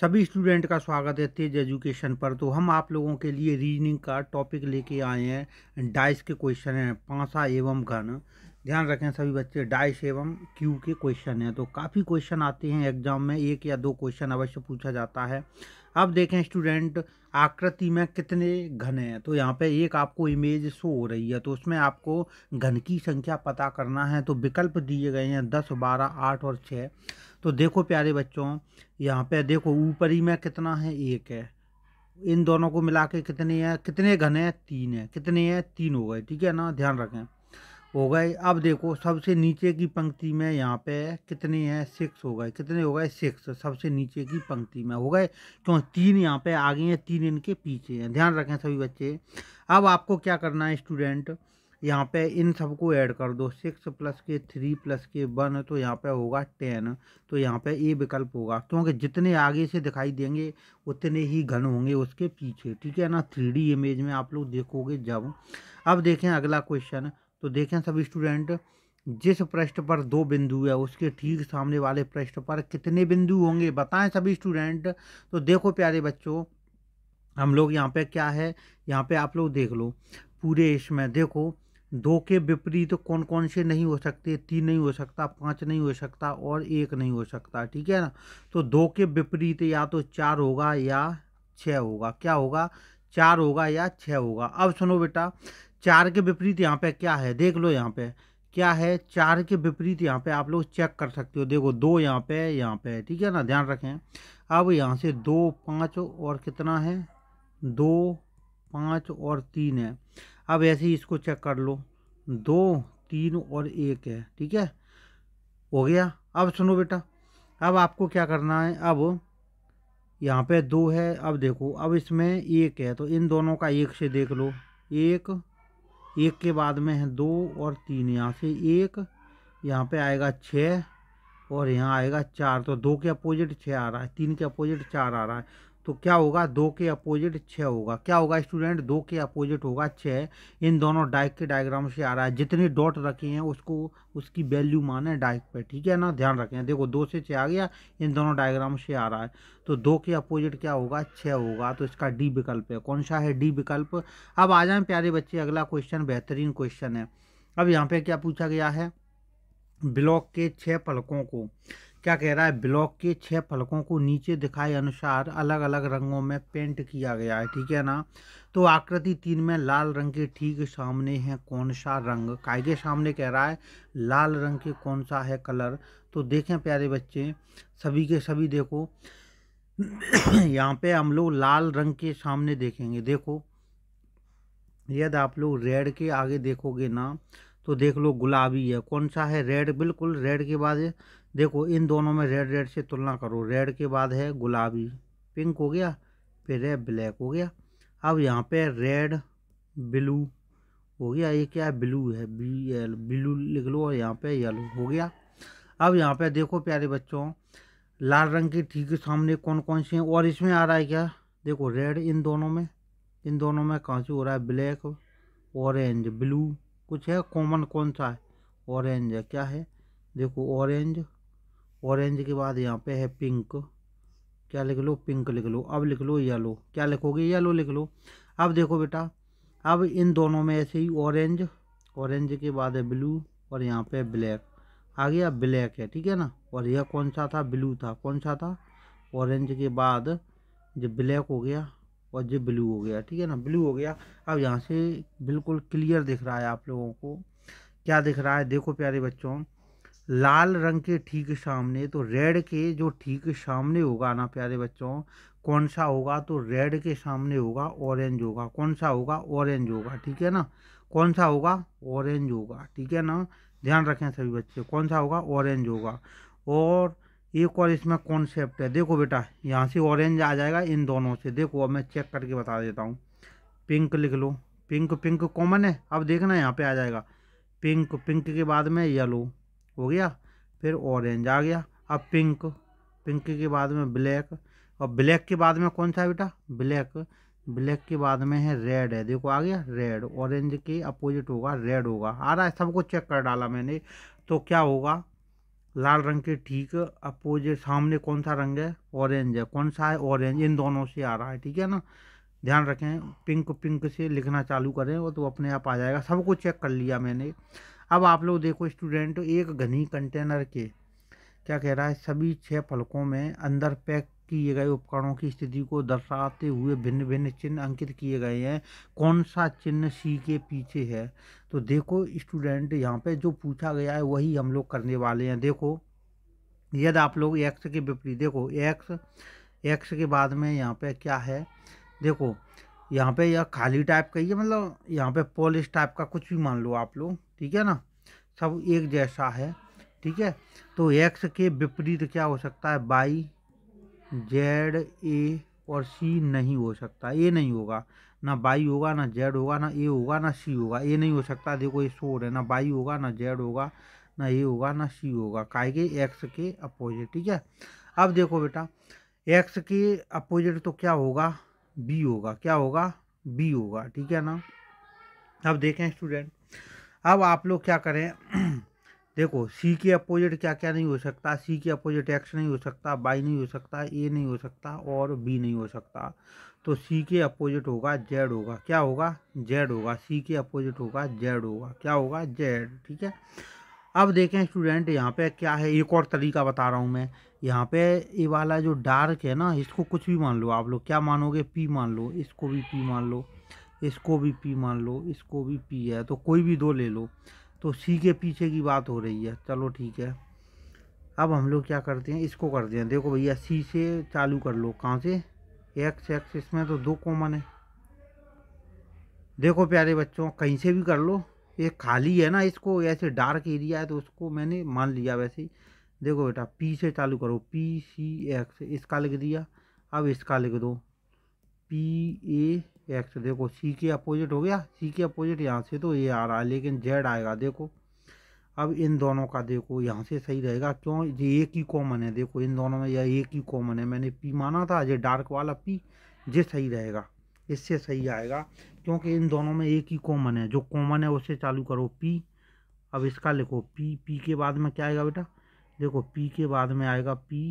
सभी स्टूडेंट का स्वागत है तेज एजुकेशन पर तो हम आप लोगों के लिए रीजनिंग का टॉपिक लेके आए हैं डाइस के क्वेश्चन हैं पांसा एवं घन ध्यान रखें सभी बच्चे डाइस एवं क्यू के क्वेश्चन हैं तो काफ़ी क्वेश्चन आते हैं एग्जाम में एक या दो क्वेश्चन अवश्य पूछा जाता है अब देखें स्टूडेंट आकृति में कितने घन हैं तो यहाँ पे एक आपको इमेज शो हो रही है तो उसमें आपको घन की संख्या पता करना है तो विकल्प दिए गए हैं दस बारह आठ और छः तो देखो प्यारे बच्चों यहाँ पे देखो ऊपर ही में कितना है एक है इन दोनों को मिला के कितने हैं कितने घने हैं तीन है कितने हैं तीन हो गए ठीक है ना ध्यान रखें हो गए अब देखो सबसे नीचे की पंक्ति में यहाँ पे कितने हैं सिक्स हो गए कितने हो गए सिक्स सबसे नीचे की पंक्ति में हो गए क्यों तीन यहाँ पे आगे हैं तीन इनके पीछे हैं ध्यान रखें सभी बच्चे अब आपको क्या करना है स्टूडेंट यहाँ पे इन सबको ऐड कर दो सिक्स प्लस के थ्री प्लस के वन तो यहाँ पे होगा टेन तो यहाँ पे ए विकल्प होगा क्योंकि जितने आगे से दिखाई देंगे उतने ही घन होंगे उसके पीछे ठीक है ना थ्री इमेज में आप लोग देखोगे जब अब देखें अगला क्वेश्चन तो देखें सभी स्टूडेंट जिस पृष्ठ पर दो बिंदु है उसके ठीक सामने वाले पृष्ठ पर कितने बिंदु होंगे बताएं सभी स्टूडेंट तो देखो प्यारे बच्चों हम लोग यहाँ पे क्या है यहाँ पे आप लोग देख लो पूरे इसमें देखो दो के विपरीत तो कौन कौन से नहीं हो सकते तीन नहीं हो सकता पाँच नहीं हो सकता और एक नहीं हो सकता ठीक है ना तो दो के विपरीत या तो चार होगा या छः होगा क्या होगा चार होगा या छः होगा अब सुनो बेटा चार के विपरीत यहाँ पे क्या है देख लो यहाँ पे क्या है चार के विपरीत यहाँ पे आप लोग चेक कर सकते हो देखो दो यहाँ पे यहाँ पे ठीक है ना ध्यान रखें अब यहाँ से दो पाँच और कितना है दो पाँच और तीन है अब ऐसे ही इसको चेक कर लो दो तीन और एक है ठीक है हो गया अब सुनो बेटा अब आपको क्या करना है अब यहाँ पे दो है अब देखो अब इसमें एक है तो इन दोनों का एक से देख लो एक एक के बाद में है दो और तीन यहाँ से एक यहाँ पे आएगा छः और यहाँ आएगा चार तो दो के अपोजिट छः आ रहा है तीन के अपोजिट चार आ रहा है तो क्या होगा दो के अपोजिट छः होगा क्या होगा स्टूडेंट दो के अपोजिट होगा छः इन दोनों डाइक के डायग्राम से आ रहा है जितनी डॉट रखी हैं उसको उसकी वैल्यू माने डाइक पे ठीक है ना ध्यान रखें देखो दो से छः आ गया इन दोनों डायग्राम से आ रहा है तो दो के अपोजिट क्या होगा छः होगा तो इसका डी विकल्प है कौन सा है डी विकल्प अब आ जाए प्यारे बच्चे अगला क्वेश्चन बेहतरीन क्वेश्चन है अब यहाँ पर क्या पूछा गया है ब्लॉक के छः पलकों को क्या कह रहा है ब्लॉक के छह फलकों को नीचे दिखाए अनुसार अलग अलग रंगों में पेंट किया गया है ठीक है ना तो आकृति तीन में लाल रंग के ठीक सामने है कौन सा रंग काय के सामने कह रहा है लाल रंग के कौन सा है कलर तो देखें प्यारे बच्चे सभी के सभी देखो यहाँ पे हम लोग लाल रंग के सामने देखेंगे देखो यदि आप लोग रेड के आगे देखोगे ना तो देख लो गुलाबी है कौन सा है रेड बिल्कुल रेड के बाद देखो इन दोनों में रेड रेड से तुलना करो रेड के बाद है गुलाबी पिंक हो गया फिर है ब्लैक हो गया अब यहाँ पे रेड ब्लू हो गया ये क्या है ब्लू है बी एल ब्लू लिख लो और यहाँ पे येलो हो गया अब यहाँ पे देखो प्यारे बच्चों लाल रंग की ठीक सामने कौन कौन से हैं और इसमें आ रहा है क्या देखो रेड इन दोनों में इन दोनों में कहाँ से हो रहा है ब्लैक ऑरेंज ब्लू कुछ है कॉमन कौन सा है ऑरेंज है क्या है देखो ऑरेंज ऑरेंज के बाद यहाँ पे है पिंक क्या लिख लो पिंक लिख लो अब लिख लो येलो क्या लिखोगे येलो लिख लो अब देखो बेटा अब इन दोनों में ऐसे ही ऑरेंज ऑरेंज के बाद है ब्लू और यहाँ पे ब्लैक आ गया ब्लैक है ठीक है ना और यह कौन सा था ब्लू था कौन सा था ऑरेंज के बाद जो ब्लैक हो गया और जो ब्लू हो गया ठीक है ना ब्लू हो गया अब यहाँ से बिल्कुल क्लियर दिख रहा है आप लोगों को क्या दिख रहा है देखो प्यारे बच्चों लाल रंग के ठीक सामने तो रेड के जो ठीक सामने होगा ना प्यारे बच्चों कौन सा होगा तो रेड के सामने होगा ऑरेंज होगा कौन सा होगा ऑरेंज होगा ठीक है ना कौन सा होगा ऑरेंज होगा ठीक है ना ध्यान रखें सभी बच्चे कौन सा होगा ऑरेंज होगा और एक और इसमें कॉन्सेप्ट है देखो बेटा यहाँ से ऑरेंज आ जाएगा इन दोनों से देखो अब मैं चेक करके बता देता हूँ पिंक लिख लो पिंक पिंक कॉमन है अब देखना यहाँ पे आ जाएगा पिंक पिंक के बाद में येलो हो गया फिर ऑरेंज आ गया अब पिंक पिंक के बाद में ब्लैक और ब्लैक के बाद में कौन सा है बेटा ब्लैक ब्लैक के बाद में है रेड है देखो आ गया रेड ऑरेंज के अपोजिट होगा रेड होगा आ रहा है सबको चेक कर डाला मैंने तो क्या होगा लाल रंग के ठीक अपोजिट सामने कौन सा रंग है ऑरेंज है कौन सा है ऑरेंज इन दोनों से आ रहा है ठीक है ना ध्यान रखें पिंक पिंक से लिखना चालू करें वो तो अपने आप आ जाएगा सबको चेक कर लिया मैंने अब आप लोग देखो स्टूडेंट एक घनी कंटेनर के क्या कह रहा है सभी छः फलकों में अंदर पैक किए गए उपकरणों की स्थिति को दर्शाते हुए भिन्न भिन्न चिन्ह अंकित किए गए हैं कौन सा चिन्ह सी के पीछे है तो देखो स्टूडेंट यहाँ पे जो पूछा गया है वही हम लोग करने वाले हैं देखो यदि आप लोग एक्स के विपरीत देखो एक्स एक्स के बाद में यहाँ पे क्या है देखो यहाँ पे यह खाली टाइप का ही है मतलब यहाँ पे पॉलिश टाइप का कुछ भी मान लो आप लोग ठीक है ना सब एक जैसा है ठीक है तो एक्स के विपरीत क्या हो सकता है बाई जेड ए और सी नहीं हो सकता ए नहीं होगा ना बाई होगा ना जेड होगा ना ए होगा ना सी होगा ए नहीं हो सकता देखो ये शोर है ना बाई होगा ना जेड होगा ना ए होगा ना सी होगा काहे के एक्स के अपोजिट ठीक है अब देखो बेटा एक्स के अपोजिट तो क्या होगा बी होगा क्या होगा बी होगा ठीक है ना अब देखें स्टूडेंट अब आप लोग क्या करें देखो सी के अपोजिट क्या क्या नहीं हो सकता सी के अपोजिट एक्स नहीं हो सकता बाई नहीं हो सकता ए नहीं हो सकता और बी नहीं हो सकता तो सी के अपोजिट होगा जेड होगा क्या होगा जेड होगा सी के अपोजिट होगा जेड होगा क्या होगा जेड ठीक है अब देखें स्टूडेंट यहाँ पे क्या है एक और तरीका बता रहा हूँ मैं यहाँ पे ये वाला जो डार्क है ना इसको कुछ भी मान लो आप लोग क्या मानोगे पी मान लो इसको भी पी मान लो इसको भी पी मान लो इसको भी पी है तो कोई भी दो ले लो तो सी के पीछे की बात हो रही है चलो ठीक है अब हम लोग क्या करते हैं इसको करते हैं देखो भैया सी से चालू कर लो कहाँ से एक्स एक्स इसमें तो दो कॉमन है देखो प्यारे बच्चों कहीं से भी कर लो ये खाली है ना इसको ऐसे डार्क एरिया है तो उसको मैंने मान लिया वैसे ही देखो बेटा पी से चालू करो पी सी एक्स इसका लिख दिया अब इसका लिख दो पी ए एक्स देखो सी के अपोजिट हो गया सी के अपोजिट यहाँ से तो ये आ रहा है लेकिन जेड आएगा देखो अब इन दोनों का देखो यहाँ से सही रहेगा क्यों ये एक ही कॉमन है देखो इन दोनों में यह एक ही कॉमन है मैंने पी माना था ये डार्क वाला पी ये सही रहेगा इससे सही आएगा क्योंकि इन दोनों में एक ही कॉमन है जो कॉमन है उससे चालू करो पी अब इसका लिखो पी पी के बाद में क्या आएगा बेटा देखो पी के बाद में आएगा पी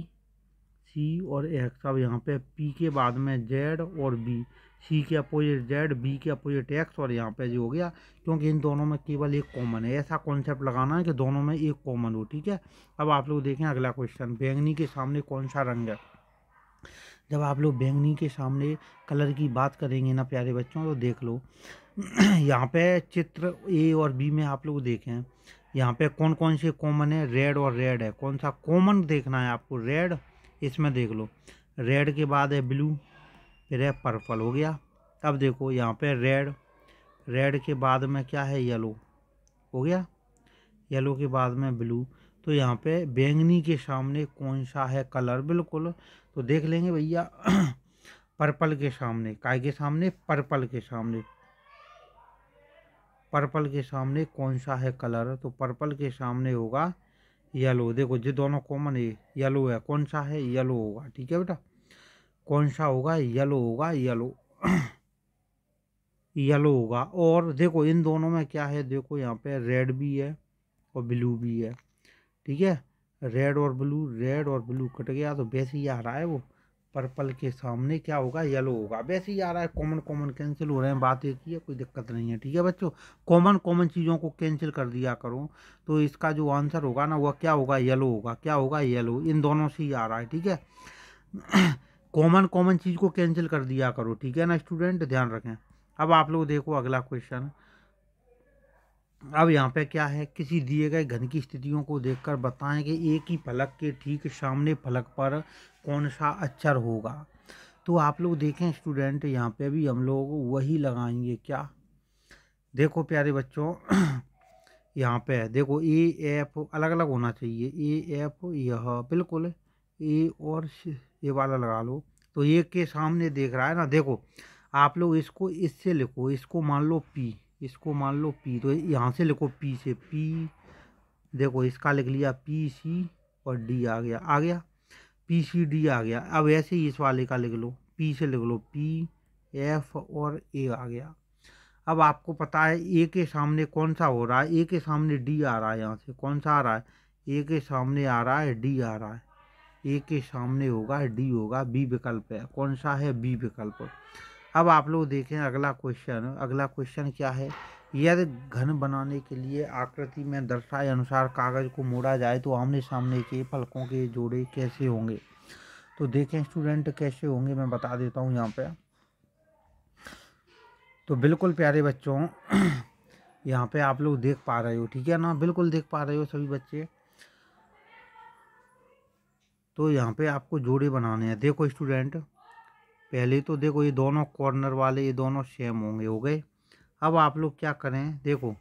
सी और एक्स अब यहाँ पे पी के बाद में जेड और बी सी के अपोजिट जेड बी के अपोजिट एक्स और यहाँ पे जो हो गया क्योंकि इन दोनों में केवल एक कॉमन है ऐसा कॉन्सेप्ट लगाना है कि दोनों में एक कॉमन हो ठीक है अब आप लोग देखें अगला क्वेश्चन बैंगनी के सामने कौन सा रंग है जब आप लोग बैंगनी के सामने कलर की बात करेंगे ना प्यारे बच्चों तो देख लो यहाँ पे चित्र ए और बी में आप लोग देखें यहाँ पे कौन कौन से कॉमन है रेड और रेड है कौन सा कॉमन देखना है आपको रेड इसमें देख लो रेड के बाद है ब्लू फिर है पर्पल हो गया अब देखो यहाँ पे रेड रेड के बाद में क्या है येलो हो गया येलो के बाद में ब्लू तो यहाँ पे बैंगनी के सामने कौन सा है कलर बिल्कुल तो देख लेंगे भैया पर्पल के सामने काय के सामने पर्पल के सामने पर्पल के सामने कौन सा है कलर तो पर्पल के सामने होगा येलो देखो जो दोनों कॉमन है येलो है कौन सा है येलो होगा ठीक है बेटा कौन सा होगा येलो होगा येलो येलो होगा और देखो इन दोनों में क्या है देखो यहाँ पे रेड भी है और ब्लू भी है ठीक है रेड और ब्लू रेड और ब्लू कट गया तो वैसे ही आ रहा है वो पर्पल के सामने क्या होगा येलो होगा वैसे ही आ रहा है कॉमन कॉमन कैंसिल हो रहे हैं बात एक ही है कोई दिक्कत नहीं है ठीक है बच्चों कॉमन कॉमन चीज़ों को कैंसिल कर दिया करो तो इसका जो आंसर होगा ना वह क्या होगा येलो होगा क्या होगा येलो इन दोनों से ही आ रहा है ठीक है कॉमन कॉमन चीज़ को कैंसिल कर दिया करो ठीक है ना स्टूडेंट ध्यान रखें अब आप लोग देखो अगला क्वेश्चन अब यहाँ पे क्या है किसी दिए गए घन की स्थितियों को देखकर बताएं कि एक ही फलक के ठीक सामने फलक पर कौन सा अक्षर होगा तो आप लोग देखें स्टूडेंट यहाँ पे भी हम लोग वही लगाएंगे क्या देखो प्यारे बच्चों यहाँ पे देखो ए एफ अलग अलग होना चाहिए ए एफ यह बिल्कुल ए और ये वाला लगा लो तो ये के सामने देख रहा है ना देखो आप लोग इसको इससे लिखो इसको मान लो पी इसको मान लो पी तो यहाँ से लिखो पी से पी देखो इसका लिख लिया पी सी और डी आ गया आ गया पी सी डी आ गया अब ऐसे ही इस वाले का लिख लो पी से लिख लो पी एफ और ए आ गया अब आपको पता है ए के सामने कौन सा हो रहा है ए के सामने डी आ रहा है यहाँ से कौन सा आ रहा है ए के सामने आ रहा है डी आ रहा है ए के सामने होगा डी होगा बी विकल्प है कौन सा है बी विकल्प अब आप लोग देखें अगला क्वेश्चन अगला क्वेश्चन क्या है यदि घन बनाने के लिए आकृति में दर्शाए अनुसार कागज को मोड़ा जाए तो आमने सामने के फलकों के जोड़े कैसे होंगे तो देखें स्टूडेंट कैसे होंगे मैं बता देता हूँ यहाँ पे तो बिल्कुल प्यारे बच्चों यहाँ पे आप लोग देख पा रहे हो ठीक है ना बिल्कुल देख पा रहे हो सभी बच्चे तो यहाँ पे आपको जोड़े बनाने हैं देखो स्टूडेंट पहले तो देखो ये दोनों कॉर्नर वाले ये दोनों सेम होंगे हो गए अब आप लोग क्या करें देखो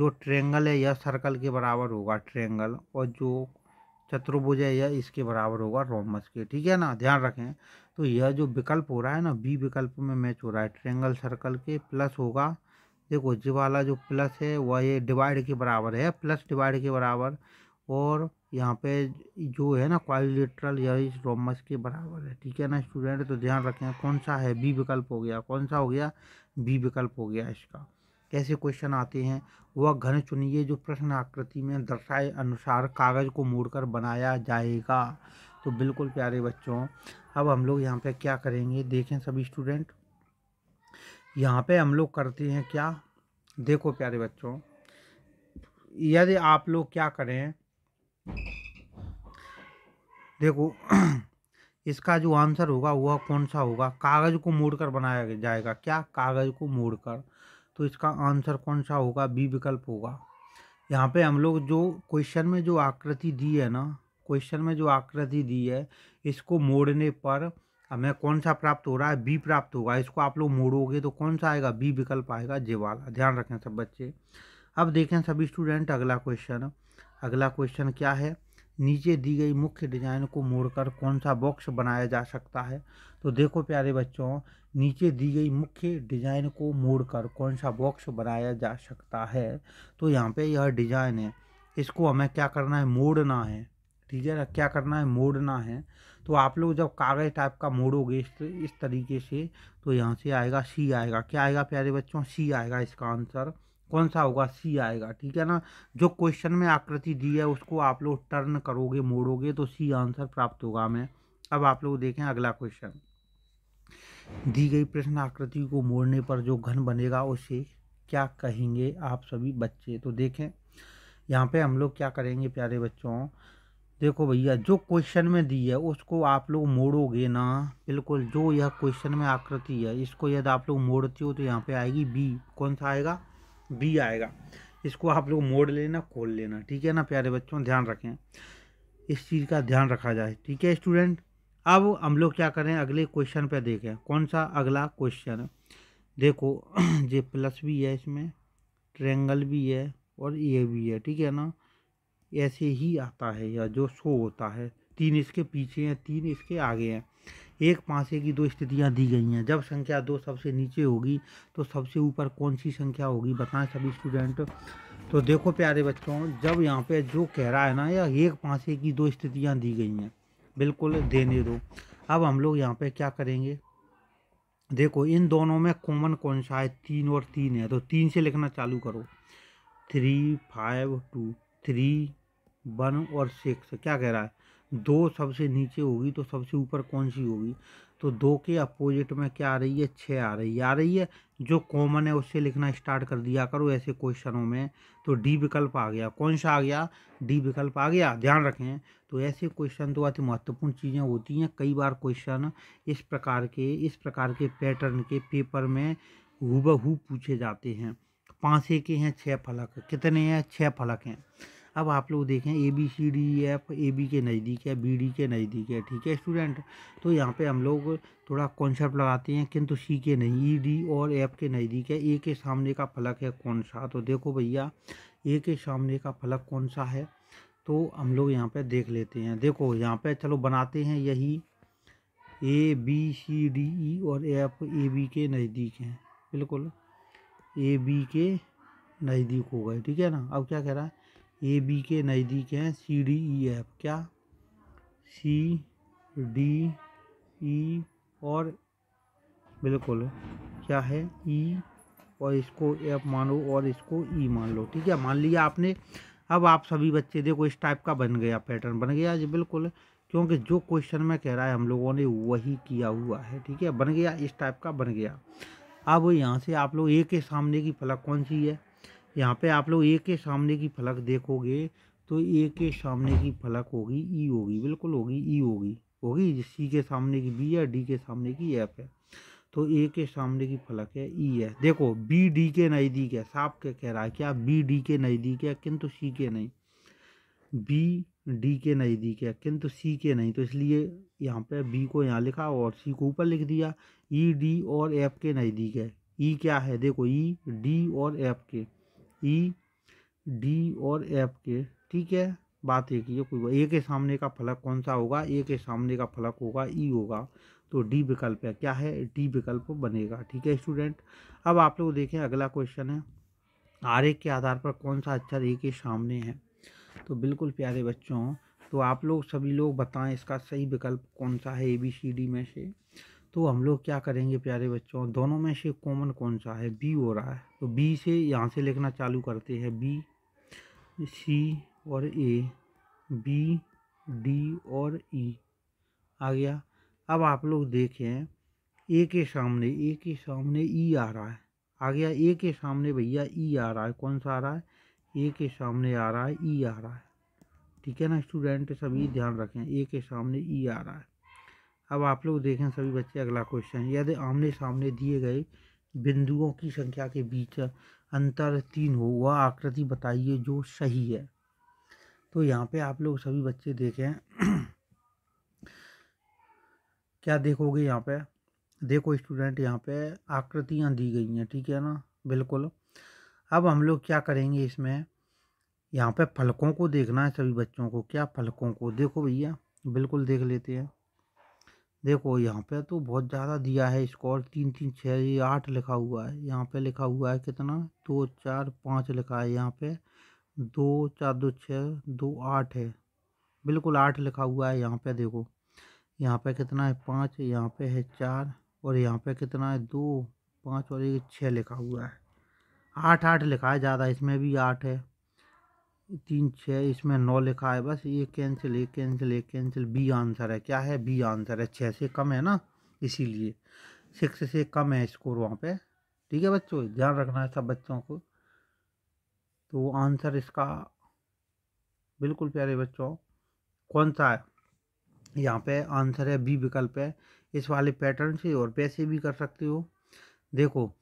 जो ट्रेंगल है यह सर्कल के बराबर होगा ट्रेंगल और जो चतुर्भुज है यह इसके बराबर होगा रोमस के ठीक है ना ध्यान रखें तो यह जो विकल्प हो रहा है ना बी विकल्प में मैच हो रहा है ट्रेंगल सर्कल के प्लस होगा देखो जी वाला जो प्लस है वह ये डिवाइड के बराबर है प्लस डिवाइड के बराबर और यहाँ पे जो है ना क्वालिट्रल या इस रोमस के बराबर है ठीक है ना स्टूडेंट तो ध्यान रखें कौन सा है बी विकल्प हो गया कौन सा हो गया बी विकल्प हो गया इसका कैसे क्वेश्चन आते हैं वह घन चुनिए जो प्रश्न आकृति में दर्शाए अनुसार कागज़ को मोड़कर बनाया जाएगा तो बिल्कुल प्यारे बच्चों अब हम लोग यहाँ पे क्या करेंगे देखें सभी स्टूडेंट यहाँ पे हम लोग करते हैं क्या देखो प्यारे बच्चों यदि आप लोग क्या करें देखो इसका जो आंसर होगा वह कौन सा होगा कागज़ को मोड़कर बनाया जाएगा क्या कागज़ को मोड़कर तो इसका आंसर कौन सा होगा बी विकल्प होगा यहाँ पे हम लोग जो क्वेश्चन में जो आकृति दी है ना क्वेश्चन में जो आकृति दी है इसको मोड़ने पर हमें कौन सा प्राप्त हो रहा है बी प्राप्त होगा इसको आप लोग मोड़ोगे तो कौन सा आएगा बी विकल्प आएगा जे वाला ध्यान रखें सब बच्चे अब देखें सभी स्टूडेंट अगला क्वेश्चन अगला क्वेश्चन क्या है नीचे दी गई मुख्य डिजाइन को मोड़कर कौन सा बॉक्स बनाया जा सकता है तो देखो प्यारे बच्चों नीचे दी गई मुख्य डिजाइन को मोड़कर कौन सा बॉक्स बनाया जा सकता है तो यहाँ पे यह डिजाइन है इसको हमें क्या करना है मोड़ना है ठीक है क्या करना है मोड़ना है तो आप लोग जब कागज़ टाइप का मोड़ोगे इस इस तरीके से तो यहाँ से आएगा सी आएगा क्या आएगा प्यारे बच्चों सी आएगा इसका आंसर कौन सा होगा सी आएगा ठीक है ना जो क्वेश्चन में आकृति दी है उसको आप लोग टर्न करोगे मोड़ोगे तो सी आंसर प्राप्त होगा हमें अब आप लोग देखें अगला क्वेश्चन दी गई प्रश्न आकृति को मोड़ने पर जो घन बनेगा उसे क्या कहेंगे आप सभी बच्चे तो देखें यहाँ पे हम लोग क्या करेंगे प्यारे बच्चों देखो भैया जो क्वेश्चन में दी है उसको आप लोग मोड़ोगे ना बिल्कुल जो यह क्वेश्चन में आकृति है इसको यदि आप लोग मोड़ते हो तो यहाँ पे आएगी बी कौन सा आएगा बी आएगा इसको आप लोग मोड़ लेना खोल लेना ठीक है ना प्यारे बच्चों ध्यान रखें इस चीज़ का ध्यान रखा जाए ठीक है स्टूडेंट अब हम लोग क्या करें अगले क्वेश्चन पे देखें कौन सा अगला क्वेश्चन है देखो ये प्लस भी है इसमें ट्रेंगल भी है और ये भी है ठीक है ना ऐसे ही आता है या जो शो होता है तीन इसके पीछे हैं तीन इसके आगे हैं एक पासे की दो स्थितियाँ दी गई हैं जब संख्या दो सबसे नीचे होगी तो सबसे ऊपर कौन सी संख्या होगी बताएं सभी स्टूडेंट तो देखो प्यारे बच्चों जब यहाँ पे जो कह रहा है ना यह एक पासे की दो स्थितियाँ दी गई हैं बिल्कुल देने दो अब हम लोग यहाँ पे क्या करेंगे देखो इन दोनों में कॉमन कौन सा है तीन और तीन है तो तीन से लिखना चालू करो three five two three one और सिक्स क्या कह रहा है दो सबसे नीचे होगी तो सबसे ऊपर कौन सी होगी तो दो के अपोजिट में क्या आ रही है छः आ रही है आ रही है जो कॉमन है उससे लिखना स्टार्ट कर दिया करो ऐसे क्वेश्चनों में तो डी विकल्प आ गया कौन सा आ गया डी विकल्प आ गया ध्यान रखें तो ऐसे क्वेश्चन तो अति महत्वपूर्ण चीज़ें होती हैं कई बार क्वेश्चन इस प्रकार के इस प्रकार के पैटर्न के पेपर में हु पूछे जाते हैं पाँचे के हैं छः फलक कितने हैं छः फलक हैं अब आप लोग देखें A B C D F A B के नज़दीक है बी डी के नज़दीक है ठीक है स्टूडेंट तो यहाँ पे हम लोग थोड़ा कॉन्सेप्ट लगाते हैं किंतु सी के नहीं ई e, डी और एफ के नज़दीक है ए के सामने का फलक है कौन सा तो देखो भैया ए के सामने का फलक कौन सा है तो हम लोग यहाँ पर देख लेते हैं देखो यहाँ पर चलो बनाते हैं यही ए बी सी डी ई और एफ ए बी के नज़दीक हैं बिल्कुल ए बी के नज़दीक हो गए ठीक है ना अब क्या कह रहा है ए बी के नज़दीक हैं सी डी ई एफ क्या सी डी ई और बिल्कुल क्या है ई e और इसको एफ मान लो और इसको ई e मान लो ठीक है मान लिया आपने अब आप सभी बच्चे देखो इस टाइप का बन गया पैटर्न बन गया जी बिल्कुल क्योंकि जो क्वेश्चन में कह रहा है हम लोगों ने वही किया हुआ है ठीक है बन गया इस टाइप का बन गया अब यहाँ से आप लोग ए के सामने की फलक कौन सी है यहाँ पे आप लोग ए के सामने की फलक देखोगे तो ए के सामने की फलक होगी ई होगी बिल्कुल होगी ई होगी होगी सी के सामने की बी है डी के सामने की एफ है तो ए के सामने की फलक है ई है देखो बी डी के नज़दीक है साफ के कह रहा है क्या बी डी के नज़दीक है किंतु सी के नहीं बी डी के नज़दीक है किंतु सी के नहीं तो इसलिए यहाँ पे बी को यहाँ लिखा और सी को ऊपर लिख दिया ई डी और एफ के नज़दीक है ई क्या है देखो ई डी और एफ के ई e, डी और एफ के ठीक है बात एक ही है कोई ए के सामने का फलक कौन सा होगा ए के सामने का फलक होगा ई e होगा तो डी विकल्प है क्या है डी विकल्प बनेगा ठीक है स्टूडेंट अब आप लोग देखें अगला क्वेश्चन है आरेख के आधार पर कौन सा अक्षर ए के सामने है तो बिल्कुल प्यारे बच्चों तो आप लोग सभी लोग बताएं इसका सही विकल्प कौन सा है ए बी सी डी में से तो हम लोग क्या करेंगे प्यारे बच्चों दोनों में से कॉमन कौन सा है बी हो रहा है तो बी से यहाँ से लिखना चालू करते हैं बी सी और ए बी डी और ई आ गया अब आप लोग देखें ए के सामने ए के सामने ई आ रहा है आ गया ए के सामने भैया ई आ रहा है कौन सा आ रहा है ए के सामने आ रहा है ई आ रहा है ठीक है ना स्टूडेंट सभी ध्यान रखें ए के सामने ई आ रहा है अब आप लोग देखें सभी बच्चे अगला क्वेश्चन यदि आमने सामने दिए गए बिंदुओं की संख्या के बीच अंतर तीन हो वह आकृति बताइए जो सही है तो यहाँ पे आप लोग सभी बच्चे देखें क्या देखोगे यहाँ पे देखो स्टूडेंट यहाँ पे आकृतियाँ दी गई हैं ठीक है ना बिल्कुल अब हम लोग क्या करेंगे इसमें यहाँ पे फलकों को देखना है सभी बच्चों को क्या फलकों को देखो भैया बिल्कुल देख लेते हैं देखो यहाँ पे तो बहुत ज़्यादा दिया है स्कोर तीन तीन छः ये आठ लिखा हुआ है यहाँ पे लिखा हुआ है कितना दो चार पाँच लिखा है यहाँ पे दो चार दो छः दो आठ है बिल्कुल आठ लिखा हुआ है यहाँ पे देखो यहाँ पे कितना है पाँच यहाँ पे है चार और यहाँ पे कितना है दो पाँच और एक छः लिखा हुआ है आठ आठ लिखा है ज़्यादा इसमें भी आठ है तीन छः इसमें नौ लिखा है बस ये कैंसिल ये कैंसिल ये कैंसिल बी आंसर है क्या है बी आंसर है छः से कम है ना इसीलिए सिक्स से कम है स्कोर वहाँ पे ठीक है बच्चों ध्यान रखना है सब बच्चों को तो आंसर इसका बिल्कुल प्यारे बच्चों कौन सा है यहाँ पे आंसर है बी विकल्प है इस वाले पैटर्न से और पैसे भी कर सकते हो देखो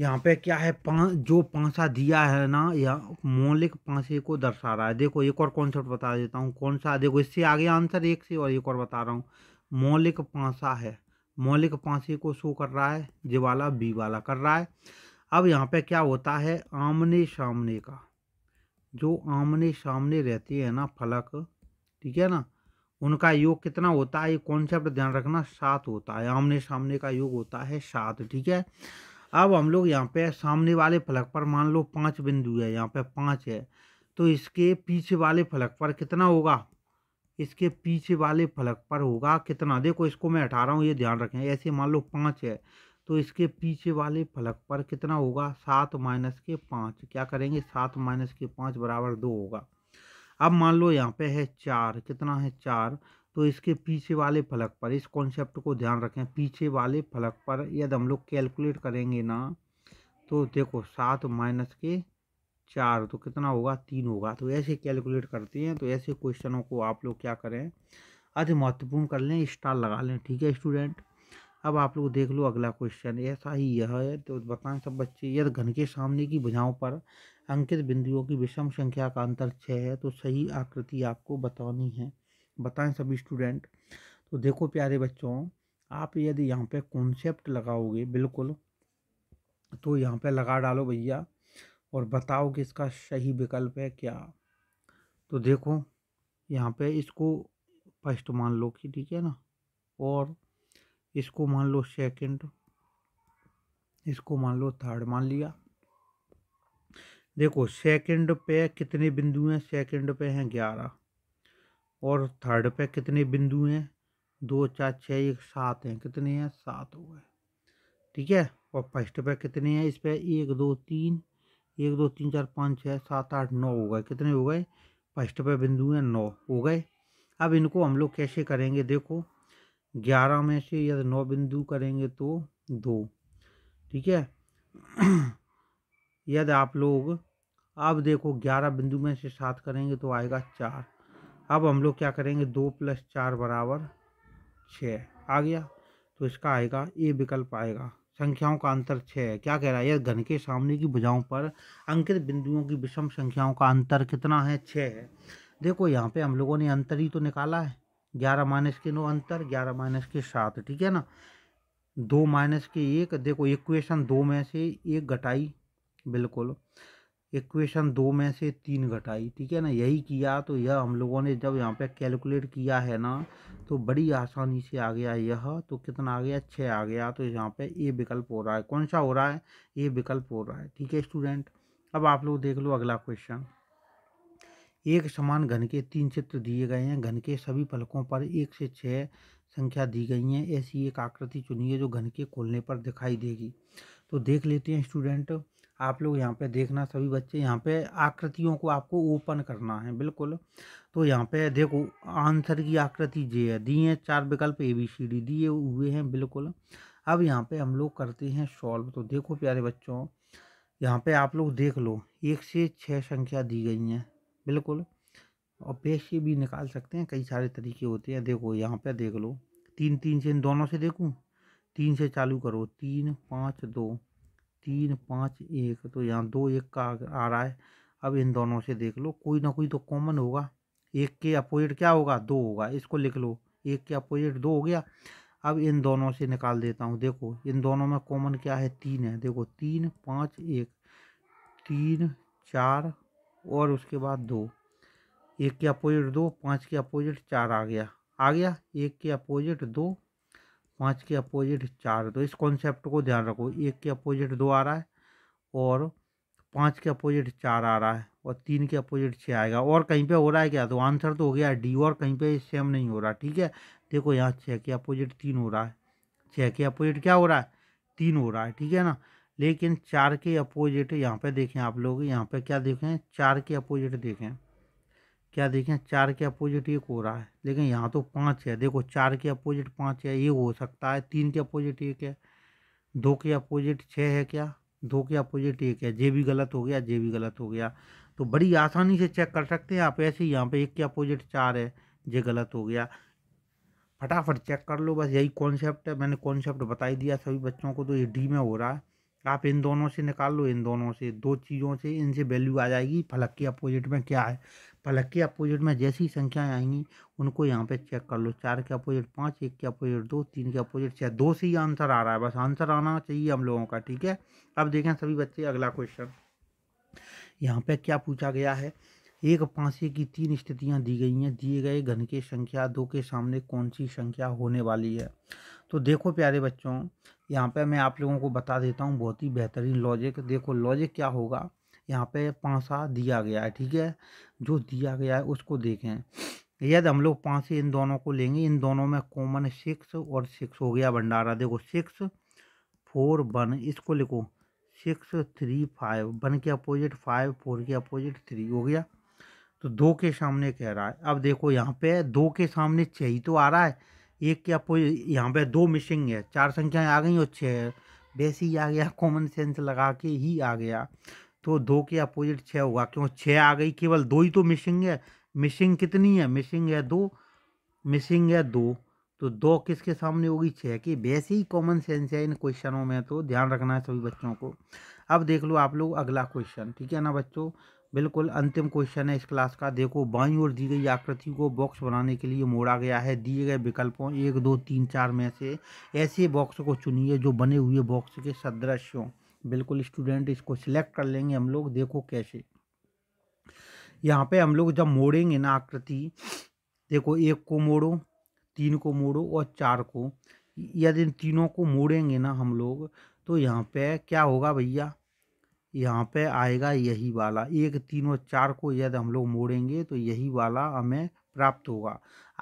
यहाँ पे क्या है पाँच जो पांसा दिया है ना यह मौलिक पांसे को दर्शा रहा है देखो एक और कॉन्सेप्ट बता देता हूँ कौन सा देखो इससे आगे आंसर एक से और एक और बता रहा हूँ मौलिक पांसा है मौलिक पांसे को शो कर रहा है जे वाला बी वाला कर रहा है अब यहाँ पे क्या होता है आमने सामने का जो आमने सामने रहती है ना फलक ठीक है ना उनका योग कितना होता है ये कॉन्सेप्ट ध्यान रखना सात होता है आमने सामने का योग होता है सात ठीक है अब हम लोग यहाँ पे सामने वाले फलक पर मान लो पाँच बिंदु है यहाँ पे पाँच है तो इसके पीछे वाले फलक पर कितना होगा इसके पीछे वाले फलक पर होगा कितना देखो इसको मैं हटा रहा हूँ ये ध्यान रखें ऐसे मान लो पाँच है तो इसके पीछे वाले फलक पर कितना होगा सात माइनस के पाँच क्या करेंगे सात माइनस के पाँच बराबर दो होगा अब मान लो यहाँ पे है चार कितना है चार तो इसके पीछे वाले फलक पर इस कॉन्सेप्ट को ध्यान रखें पीछे वाले फलक पर यदि हम लोग कैलकुलेट करेंगे ना तो देखो सात माइनस के चार तो कितना होगा तीन होगा तो ऐसे कैलकुलेट करते हैं तो ऐसे क्वेश्चनों को आप लोग क्या करें अति महत्वपूर्ण कर लें स्टार लगा लें ठीक है स्टूडेंट अब आप लोग देख लो अगला क्वेश्चन ऐसा ही यह है तो बताएं सब बच्चे यदि घन के सामने की भुजाओं पर अंकित बिंदुओं की विषम संख्या का अंतर छः है तो सही आकृति आपको बतानी है बताएं सभी स्टूडेंट तो देखो प्यारे बच्चों आप यदि यहाँ पे कॉन्सेप्ट लगाओगे बिल्कुल तो यहाँ पे लगा डालो भैया और बताओ कि इसका सही विकल्प है क्या तो देखो यहाँ पे इसको फर्स्ट मान लो कि ठीक है ना और इसको मान लो सेकंड इसको मान लो थर्ड मान लिया देखो सेकंड पे कितने बिंदु हैं सेकंड पे हैं ग्यारह और थर्ड पे कितने बिंदु हैं दो चार छः एक सात हैं कितने हैं सात हो गए ठीक है और फर्स्ट पे कितने हैं इस पर एक दो तीन एक दो तीन चार पाँच छः सात आठ नौ हो गए कितने हो गए फर्स्ट पे बिंदु हैं नौ हो गए अब इनको हम लोग कैसे करेंगे देखो ग्यारह में से यदि नौ बिंदु करेंगे तो दो ठीक है यदि आप लोग अब देखो ग्यारह बिंदु में से सात करेंगे तो आएगा चार अब हम लोग क्या करेंगे दो प्लस चार बराबर छः आ गया तो इसका आएगा ए विकल्प आएगा संख्याओं का अंतर छः है क्या कह रहा है यह घन के सामने की भुजाओं पर अंकित बिंदुओं की विषम संख्याओं का अंतर कितना है छः है देखो यहाँ पे हम लोगों ने अंतर ही तो निकाला है ग्यारह माइनस के नौ अंतर ग्यारह माइनस के सात ठीक है ना दो माइनस के एक देखो इक्वेशन दो में से एक घटाई बिल्कुल इक्वेशन दो में से तीन घटाई ठीक है ना यही किया तो यह हम लोगों ने जब यहाँ पे कैलकुलेट किया है ना तो बड़ी आसानी से आ गया यह तो कितना आ गया छः आ गया तो यहाँ पे ए विकल्प हो रहा है कौन सा हो रहा है ए विकल्प हो रहा है ठीक है स्टूडेंट अब आप लोग देख लो अगला क्वेश्चन एक समान घन के तीन चित्र दिए गए हैं घन के सभी पलकों पर एक से छः संख्या दी गई है ऐसी एक आकृति चुनिए जो घन के खोलने पर दिखाई देगी तो देख लेते हैं स्टूडेंट आप लोग यहाँ पे देखना सभी बच्चे यहाँ पे आकृतियों को आपको ओपन करना है बिल्कुल तो यहाँ पे देखो आंसर की आकृति जे है दी है चार विकल्प ए बी सी डी दिए हुए हैं बिल्कुल अब यहाँ पे हम लोग करते हैं सॉल्व तो देखो प्यारे बच्चों यहाँ पे आप लोग देख लो एक से छः संख्या दी गई हैं बिल्कुल और पैसे भी निकाल सकते हैं कई सारे तरीके होते हैं देखो यहाँ पे देख लो तीन तीन से इन दोनों से देखूँ तीन से चालू करो तीन पाँच दो तीन पाँच एक तो यहाँ दो एक का आ रहा है अब इन दोनों से देख लो कोई ना कोई तो कॉमन होगा एक के अपोजिट क्या होगा दो होगा इसको लिख लो एक के अपोजिट दो हो गया अब इन दोनों से निकाल देता हूँ देखो इन दोनों में कॉमन क्या है तीन है देखो तीन पाँच एक तीन चार और उसके बाद दो एक के अपोजिट दो पाँच के अपोजिट चार आ गया आ गया एक के अपोजिट दो पाँच के अपोजिट चार तो इस कॉन्सेप्ट को ध्यान रखो एक के अपोजिट दो आ रहा है और पाँच के अपोजिट चार आ रहा है और तीन के अपोजिट छः आएगा और कहीं पे हो रहा है क्या तो आंसर तो हो गया डी और कहीं पे सेम नहीं हो रहा ठीक है देखो यहाँ छः के अपोजिट तीन हो रहा है छः के अपोजिट क्या हो रहा है तीन हो रहा है ठीक है ना लेकिन चार के अपोजिट यहाँ पे देखें आप लोग यहाँ पे क्या देखें चार के अपोजिट देखें क्या देखें चार के अपोजिट एक हो रहा है लेकिन यहाँ तो पाँच है देखो चार के अपोजिट पाँच है ये हो सकता है तीन के अपोजिट एक है दो के अपोजिट छः है क्या दो के अपोजिट एक है जे भी गलत हो गया जे भी गलत हो गया तो बड़ी आसानी से चेक कर सकते हैं आप ऐसे ही यहाँ पर एक के अपोजिट चार है जे गलत हो गया फटाफट चेक कर लो बस यही कॉन्सेप्ट है मैंने कॉन्सेप्ट बता ही दिया सभी बच्चों को तो ये डी में हो रहा है आप इन दोनों से निकाल लो इन दोनों से दो चीज़ों से इनसे वैल्यू आ जाएगी फलक के अपोजिट में क्या है पलक के अपोजिट में जैसी संख्याएं आएंगी उनको यहाँ पे चेक कर लो चार के अपोजिट पाँच एक के अपोजिट दो तीन के अपोजिट छः दो से ही आंसर आ रहा है बस आंसर आना चाहिए हम लोगों का ठीक है अब देखें सभी बच्चे अगला क्वेश्चन यहाँ पे क्या पूछा गया है एक पाँचे की तीन स्थितियाँ दी गई हैं दिए गए घन के संख्या दो के सामने कौन सी संख्या होने वाली है तो देखो प्यारे बच्चों यहाँ पे मैं आप लोगों को बता देता हूँ बहुत ही बेहतरीन लॉजिक देखो लॉजिक क्या होगा यहाँ पे पांसा दिया गया है ठीक है जो दिया गया है उसको देखें यदि हम लोग पाँच से इन दोनों को लेंगे इन दोनों में कॉमन सिक्स और सिक्स हो गया भंडारा देखो सिक्स फोर वन इसको लिखो सिक्स थ्री फाइव वन के अपोजिट फाइव फोर के अपोजिट थ्री हो गया तो दो के सामने कह रहा है अब देखो यहाँ पे दो के सामने छः ही तो आ रहा है एक के अपोजिट यहाँ पे दो मिसिंग है चार संख्याएं आ गई और छः वैसे ही आ गया कॉमन सेंस लगा के ही आ गया तो दो के अपोजिट छः होगा क्यों छः आ गई केवल दो ही तो मिसिंग है मिसिंग कितनी है मिसिंग है दो मिसिंग है दो तो दो किसके सामने होगी छः की वैसे ही कॉमन सेंस है इन क्वेश्चनों में तो ध्यान रखना है सभी बच्चों को अब देख लो आप लोग अगला क्वेश्चन ठीक है ना बच्चों बिल्कुल अंतिम क्वेश्चन है इस क्लास का देखो बाई और दी गई आकृति को बॉक्स बनाने के लिए मोड़ा गया है दिए गए विकल्पों एक दो तीन चार में से ऐसे बॉक्स को चुनिए जो बने हुए बॉक्स के सदृश्यों बिल्कुल स्टूडेंट इसको सिलेक्ट कर लेंगे हम लोग देखो कैसे यहाँ पे हम लोग जब मोड़ेंगे ना आकृति देखो एक को मोड़ो तीन को मोड़ो और चार को यदि तीनों को मोड़ेंगे ना हम लोग तो यहाँ पे क्या होगा भैया यहाँ पे आएगा यही वाला एक तीन और चार को यदि हम लोग मोड़ेंगे तो यही वाला हमें प्राप्त होगा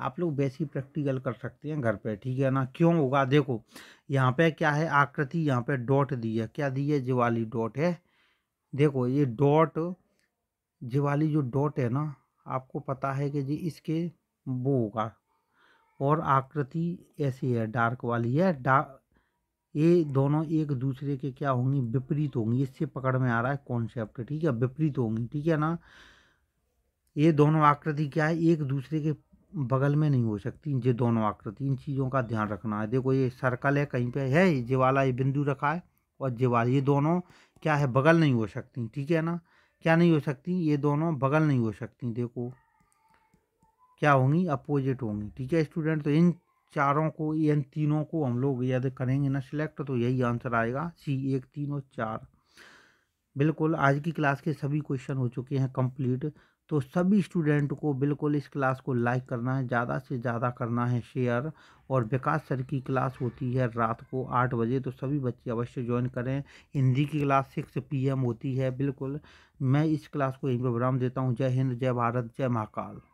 आप लोग वैसी प्रैक्टिकल कर सकते हैं घर पे ठीक है ना क्यों होगा देखो यहाँ पे क्या है आकृति यहाँ पे डॉट दी है क्या दी है जिवाली डॉट है देखो ये डॉट जिवाली जो डॉट है ना आपको पता है कि जी इसके वो होगा और आकृति ऐसी है डार्क वाली है डा ये दोनों एक दूसरे के क्या होंगी विपरीत होंगी इससे पकड़ में आ रहा है कॉन्सेप्ट ठीक है विपरीत होंगी ठीक है ना ये दोनों आकृति क्या है एक दूसरे के बगल में नहीं हो सकती ये दोनों आकृति इन चीज़ों का ध्यान रखना है देखो ये सर्कल है कहीं पे है ये वाला ये बिंदु रखा है और ये वाला ये दोनों क्या है बगल नहीं हो सकती ठीक है ना क्या नहीं हो सकती ये दोनों बगल नहीं हो सकती देखो क्या होंगी अपोजिट होंगी ठीक है स्टूडेंट तो इन चारों को इन तीनों को हम लोग यदि करेंगे ना सिलेक्ट तो यही आंसर आएगा सी एक तीन और चार बिल्कुल आज की क्लास के सभी क्वेश्चन हो चुके हैं कंप्लीट तो सभी स्टूडेंट को बिल्कुल इस क्लास को लाइक करना है ज़्यादा से ज़्यादा करना है शेयर और विकास सर की क्लास होती है रात को आठ बजे तो सभी बच्चे अवश्य ज्वाइन करें हिंदी की क्लास सिक्स पीएम होती है बिल्कुल मैं इस क्लास को यहीं पर विराम देता हूँ जय हिंद जय भारत जय महाकाल